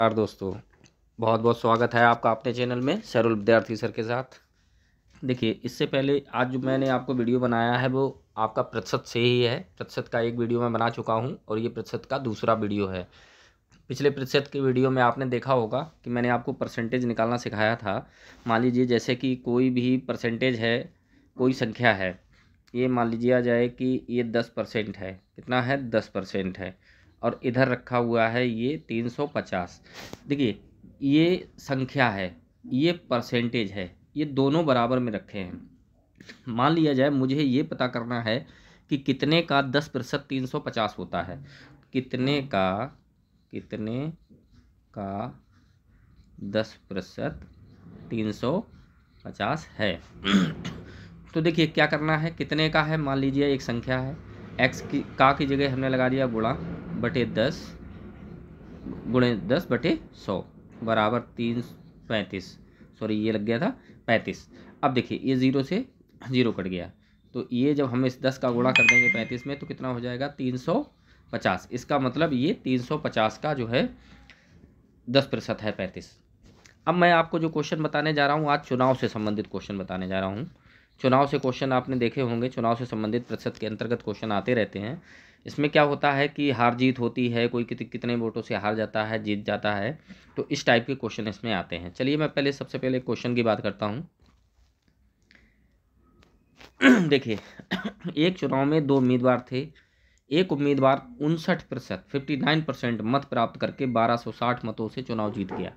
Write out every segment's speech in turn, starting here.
नमस्कार दोस्तों बहुत बहुत स्वागत है आपका अपने चैनल में सैरुल विद्यार्थी सर के साथ देखिए इससे पहले आज जो मैंने आपको वीडियो बनाया है वो आपका प्रतिशत से ही है प्रतिशत का एक वीडियो मैं बना चुका हूँ और ये प्रतिशत का दूसरा वीडियो है पिछले प्रतिशत के वीडियो में आपने देखा होगा कि मैंने आपको परसेंटेज निकालना सिखाया था मान लीजिए जैसे कि कोई भी परसेंटेज है कोई संख्या है ये मान लीजिए जाए कि ये दस परसेंट है कितना है दस परसेंट है और इधर रखा हुआ है ये तीन सौ पचास देखिए ये संख्या है ये परसेंटेज है ये दोनों बराबर में रखे हैं मान लिया जाए मुझे ये पता करना है कि कितने का दस प्रतिशत तीन सौ पचास होता है कितने का कितने का दस प्रतिशत तीन सौ पचास है तो देखिए क्या करना है कितने का है मान लीजिए एक संख्या है एक्स की का की जगह हमने लगा दिया गुणा बटे दस गुणे दस बटे सौ बराबर तीन पैंतीस सॉरी ये लग गया था पैंतीस अब देखिए ये ज़ीरो से ज़ीरो कट गया तो ये जब हम इस दस का गुणा कर देंगे पैंतीस में तो कितना हो जाएगा तीन सौ पचास इसका मतलब ये तीन सौ पचास का जो है दस प्रतिशत है पैंतीस अब मैं आपको जो क्वेश्चन बताने जा रहा हूँ आज चुनाव से संबंधित क्वेश्चन बताने जा रहा हूँ चुनाव से क्वेश्चन आपने देखे होंगे चुनाव से संबंधित प्रतिशत के अंतर्गत क्वेश्चन आते रहते हैं इसमें क्या होता है कि हार जीत होती है कोई कित, कितने वोटों से हार जाता है जीत जाता है तो इस टाइप के क्वेश्चन इसमें आते हैं चलिए मैं पहले सबसे पहले क्वेश्चन की बात करता हूँ देखिए एक चुनाव में दो उम्मीदवार थे एक उम्मीदवार उनसठ प्रतिशत फिफ्टी नाइन परसेंट मत प्राप्त करके बारह सौ साठ मतों से चुनाव जीत गया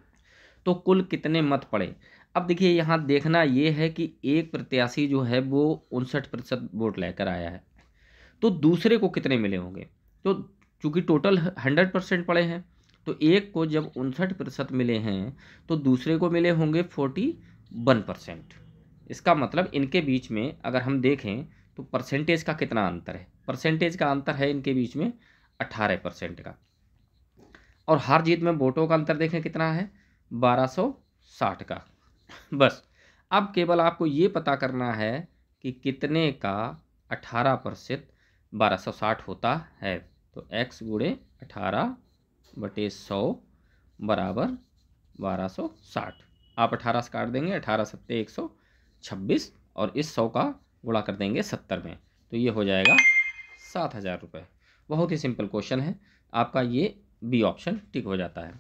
तो कुल कितने मत पड़े अब देखिए यहाँ देखना ये है कि एक प्रत्याशी जो है वो उनसठ प्रतिशत वोट लेकर आया है तो दूसरे को कितने मिले होंगे तो चूँकि टोटल हंड्रेड परसेंट पड़े हैं तो एक को जब उनसठ प्रतिशत मिले हैं तो दूसरे को मिले होंगे फोर्टी वन परसेंट इसका मतलब इनके बीच में अगर हम देखें तो परसेंटेज का कितना अंतर है परसेंटेज का अंतर है इनके बीच में अट्ठारह परसेंट का और हर जीत में वोटों का अंतर देखें कितना है बारह सौ साठ का बस अब केवल आपको ये पता करना है कि कितने का अट्ठारह परसेंट बारह सौ साठ होता है तो एक्स गुड़े अठारह बटे सौ बराबर बारह सौ साठ आप अठारह से काट देंगे अठारह सत्ते एक सौ छब्बीस और इस सौ का गुणा कर देंगे सत्तर में तो ये हो जाएगा सात हज़ार रुपये बहुत ही सिंपल क्वेश्चन है आपका ये बी ऑप्शन टिक हो जाता है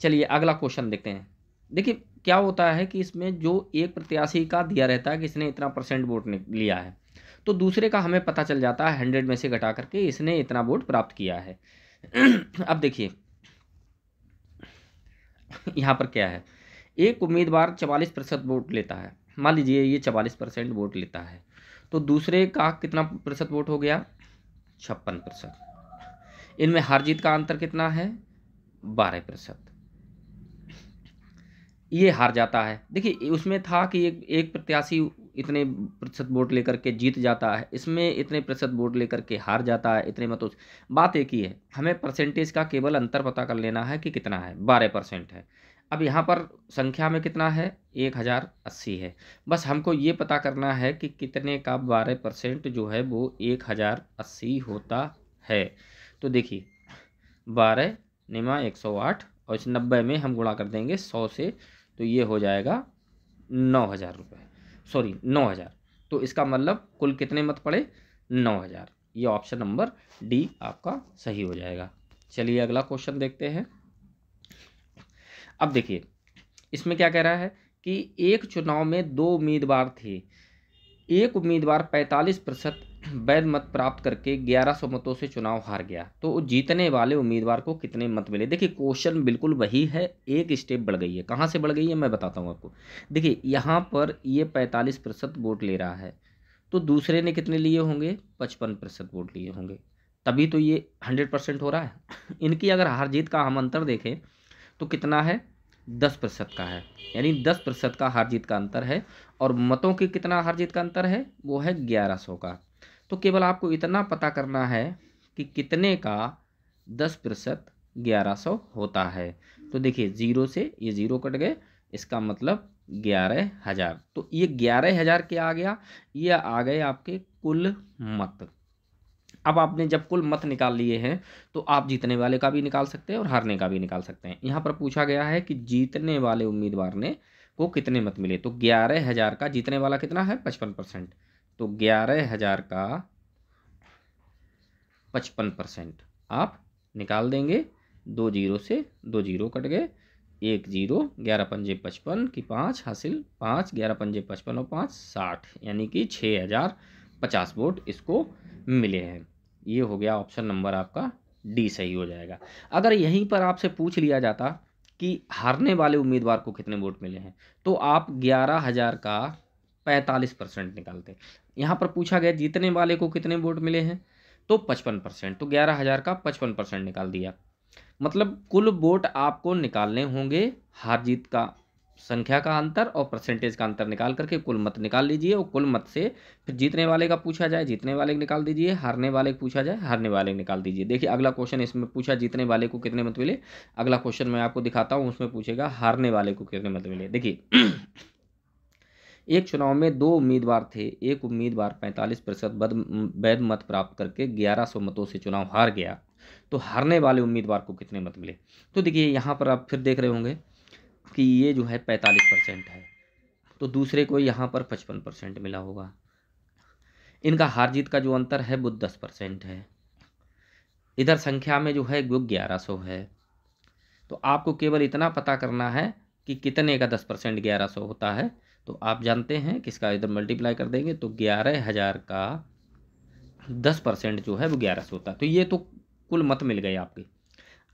चलिए अगला क्वेश्चन देखते हैं देखिए क्या होता है कि इसमें जो एक प्रत्याशी का दिया रहता है कि इसने इतना परसेंट वोट लिया है तो दूसरे का हमें पता चल जाता है हंड्रेड में से घटा करके इसने इतना वोट प्राप्त किया है अब देखिए यहाँ पर क्या है एक उम्मीदवार चवालीस प्रतिशत वोट लेता है मान लीजिए ये चवालीस परसेंट वोट लेता है तो दूसरे का कितना प्रतिशत वोट हो गया छप्पन प्रतिशत इनमें हार जीत का अंतर कितना है बारह प्रतिशत ये हार जाता है देखिए उसमें था कि एक एक प्रत्याशी इतने प्रतिशत वोट लेकर के जीत जाता है इसमें इतने प्रतिशत वोट लेकर के हार जाता है इतने मतों बात एक ही है हमें परसेंटेज का केवल अंतर पता कर लेना है कि कितना है बारह परसेंट है अब यहाँ पर संख्या में कितना है एक हज़ार अस्सी है बस हमको ये पता करना है कि कितने का बारह परसेंट जो है वो एक हज़ार अस्सी होता है तो देखिए बारह निमा एक सौ आठ और इस नब्बे में हम गुणा कर देंगे सौ से तो ये हो जाएगा नौ हज़ार रुपये सॉरी नौ हज़ार तो इसका मतलब कुल कितने मत पड़े नौ हज़ार ये ऑप्शन नंबर डी आपका सही हो जाएगा चलिए अगला क्वेश्चन देखते हैं अब देखिए इसमें क्या कह रहा है कि एक चुनाव में दो उम्मीदवार थे एक उम्मीदवार 45 प्रतिशत वैध मत प्राप्त करके 1100 मतों से चुनाव हार गया तो जीतने वाले उम्मीदवार को कितने मत मिले देखिए क्वेश्चन बिल्कुल वही है एक स्टेप बढ़ गई है कहाँ से बढ़ गई है मैं बताता हूँ आपको देखिए यहाँ पर ये पैंतालीस प्रतिशत वोट ले रहा है तो दूसरे ने कितने लिए होंगे पचपन प्रतिशत वोट लिए होंगे तभी तो ये हंड्रेड परसेंट हो रहा है इनकी अगर हार जीत का हम अंतर देखें तो कितना है दस प्रतिशत का है यानी दस प्रतिशत का हार जीत का अंतर है और मतों के कितना हार जीत का अंतर है वो है ग्यारह सौ का तो केवल आपको इतना पता करना है कि कितने का दस प्रतिशत ग्यारह सौ होता है तो देखिए ज़ीरो से ये ज़ीरो कट गए इसका मतलब ग्यारह हज़ार तो ये ग्यारह हज़ार क्या आ गया ये आ गए आपके कुल मत अब आपने जब कुल मत निकाल लिए हैं तो आप जीतने वाले का भी निकाल सकते हैं और हारने का भी निकाल सकते हैं यहाँ पर पूछा गया है कि जीतने वाले उम्मीदवार ने को कितने मत मिले तो ग्यारह हज़ार का जीतने वाला कितना है पचपन परसेंट तो ग्यारह हज़ार का पचपन परसेंट आप निकाल देंगे दो जीरो से दो जीरो कट गए एक जीरो ग्यारह पंजे पचपन की पाँच हासिल पाँच ग्यारह पंजे पचपन और पाँच साठ यानी कि छः हज़ार पचास वोट इसको मिले हैं ये हो गया ऑप्शन नंबर आपका डी सही हो जाएगा अगर यहीं पर आपसे पूछ लिया जाता कि हारने वाले उम्मीदवार को कितने वोट मिले हैं तो आप ग्यारह हज़ार का पैंतालीस परसेंट निकालते हैं यहाँ पर पूछा गया जीतने वाले को कितने वोट मिले हैं तो पचपन परसेंट तो ग्यारह हज़ार का पचपन परसेंट निकाल दिया मतलब कुल वोट आपको निकालने होंगे हार जीत का संख्या का अंतर और परसेंटेज का अंतर निकाल करके कुल मत निकाल लीजिए और कुल मत से फिर जीतने वाले का पूछा जाए जीतने वाले निकाल दीजिए हारने वाले का पूछा जाए हारने वाले निकाल दीजिए देखिए अगला क्वेश्चन इसमें पूछा जीतने वाले को कितने मत मिले अगला क्वेश्चन मैं आपको दिखाता हूँ उसमें पूछेगा हारने वाले को कितने मत मिले देखिए एक चुनाव में दो उम्मीदवार थे एक उम्मीदवार 45 प्रतिशत वैध मत प्राप्त करके 1100 मतों से चुनाव हार गया तो हारने वाले उम्मीदवार को कितने मत मिले तो देखिए यहाँ पर आप फिर देख रहे होंगे कि ये जो है पैंतालीस परसेंट है तो दूसरे को यहाँ पर पचपन परसेंट मिला होगा इनका हार जीत का जो अंतर है वो दस परसेंट है इधर संख्या में जो है वो ग्यारह सौ है तो आपको केवल इतना पता करना है कि कितने का दस परसेंट ग्यारह सौ होता है तो आप जानते हैं कि इसका इधर मल्टीप्लाई कर देंगे तो ग्यारह हज़ार का दस परसेंट जो है वो ग्यारह सौ होता है तो ये तो कुल मत मिल गए आपके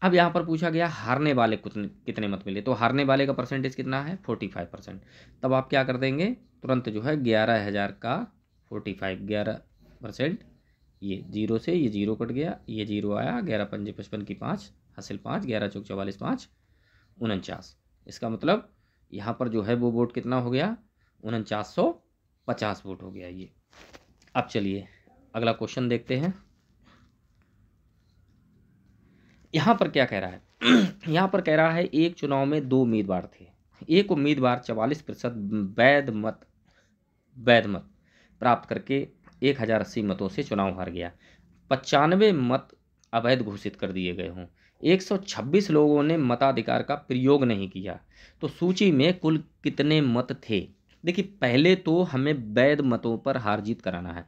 अब यहाँ पर पूछा गया हारने वाले कितने कितने मत मिले तो हारने वाले का परसेंटेज कितना है फोर्टी फाइव परसेंट तब आप क्या कर देंगे तुरंत जो है ग्यारह हज़ार का फोर्टी फाइव ग्यारह परसेंट ये जीरो से ये जीरो कट गया ये जीरो आया ग्यारह पंजे पचपन की पाँच हासिल पाँच ग्यारह चौक चौवालीस पाँच उनचास इसका मतलब यहाँ पर जो है वो वोट कितना हो गया उनचास सौ पचास वोट हो गया ये अब चलिए अगला क्वेश्चन देखते हैं यहाँ पर क्या कह रहा है यहाँ पर कह रहा है एक चुनाव में दो उम्मीदवार थे एक उम्मीदवार चवालीस प्रतिशत वैध मत वैध मत प्राप्त करके एक हज़ार अस्सी मतों से चुनाव हार गया पचानवे मत अवैध घोषित कर दिए गए हों 126 लोगों ने मताधिकार का प्रयोग नहीं किया तो सूची में कुल कितने मत थे देखिए पहले तो हमें वैध मतों पर हार जीत कराना है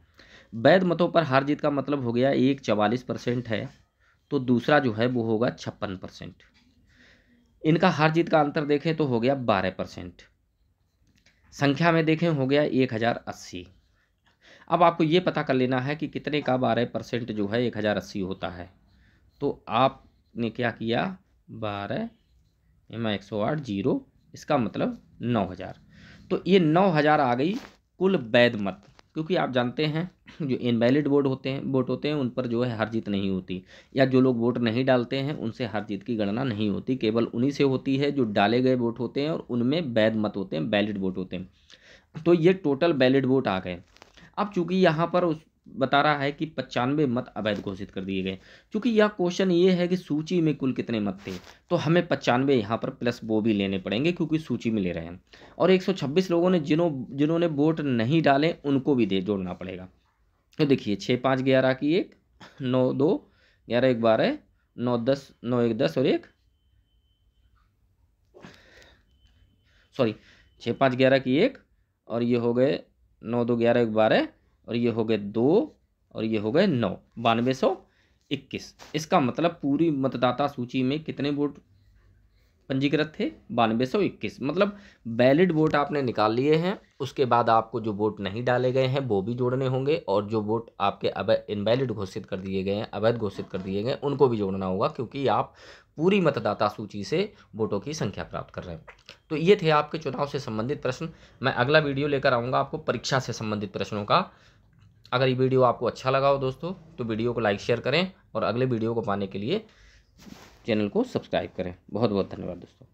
वैध मतों पर हार जीत का मतलब हो गया एक चवालीस परसेंट है तो दूसरा जो है वो होगा छप्पन परसेंट इनका हार जीत का अंतर देखें तो हो गया बारह परसेंट संख्या में देखें हो गया एक हज़ार अस्सी अब आपको ये पता कर लेना है कि कितने का बारह परसेंट जो है एक हज़ार अस्सी होता है तो आपने क्या किया बारह एम एक सौ आठ जीरो इसका मतलब नौ हज़ार तो ये नौ हज़ार आ गई कुल वैध मत क्योंकि आप जानते हैं जो इनवैलिड वोट होते हैं वोट होते हैं उन पर जो है हर जीत नहीं होती या जो लोग वोट नहीं डालते हैं उनसे हर जीत की गणना नहीं होती केवल उन्हीं से होती है जो डाले गए वोट होते हैं और उनमें वैध मत होते हैं वैलिड वोट होते हैं तो ये टोटल वैलिड वोट आ गए अब चूंकि यहाँ पर उस बता रहा है कि पचानवे मत अवैध घोषित कर दिए गए क्योंकि यह क्वेश्चन ये है कि सूची में कुल कितने मत थे तो हमें पचानवे यहाँ पर प्लस वो भी लेने पड़ेंगे क्योंकि सूची में ले रहे हैं और 126 लोगों ने जिन्हों जिन्होंने वोट नहीं डाले उनको भी दे जोड़ना पड़ेगा तो देखिए छः पाँच ग्यारह की एक नौ दो ग्यारह एक बारह नौ दस नौ एक दस और एक सॉरी छः पाँच ग्यारह की एक और ये हो गए नौ दो ग्यारह एक बारह और ये हो गए दो और ये हो गए नौ बानवे सौ इक्कीस इसका मतलब पूरी मतदाता सूची में कितने वोट पंजीकृत थे बानवे सौ इक्कीस मतलब वैलिड वोट आपने निकाल लिए हैं उसके बाद आपको जो वोट नहीं डाले गए हैं वो भी जोड़ने होंगे और जो वोट आपके अवैध इनवैलिड घोषित कर दिए गए हैं अवैध घोषित कर दिए गए उनको भी जोड़ना होगा क्योंकि आप पूरी मतदाता सूची से वोटों की संख्या प्राप्त कर रहे हैं तो ये थे आपके चुनाव से संबंधित प्रश्न मैं अगला वीडियो लेकर आऊँगा आपको परीक्षा से संबंधित प्रश्नों का अगर ये वीडियो आपको अच्छा लगा हो दोस्तों तो वीडियो को लाइक शेयर करें और अगले वीडियो को पाने के लिए चैनल को सब्सक्राइब करें बहुत बहुत धन्यवाद दोस्तों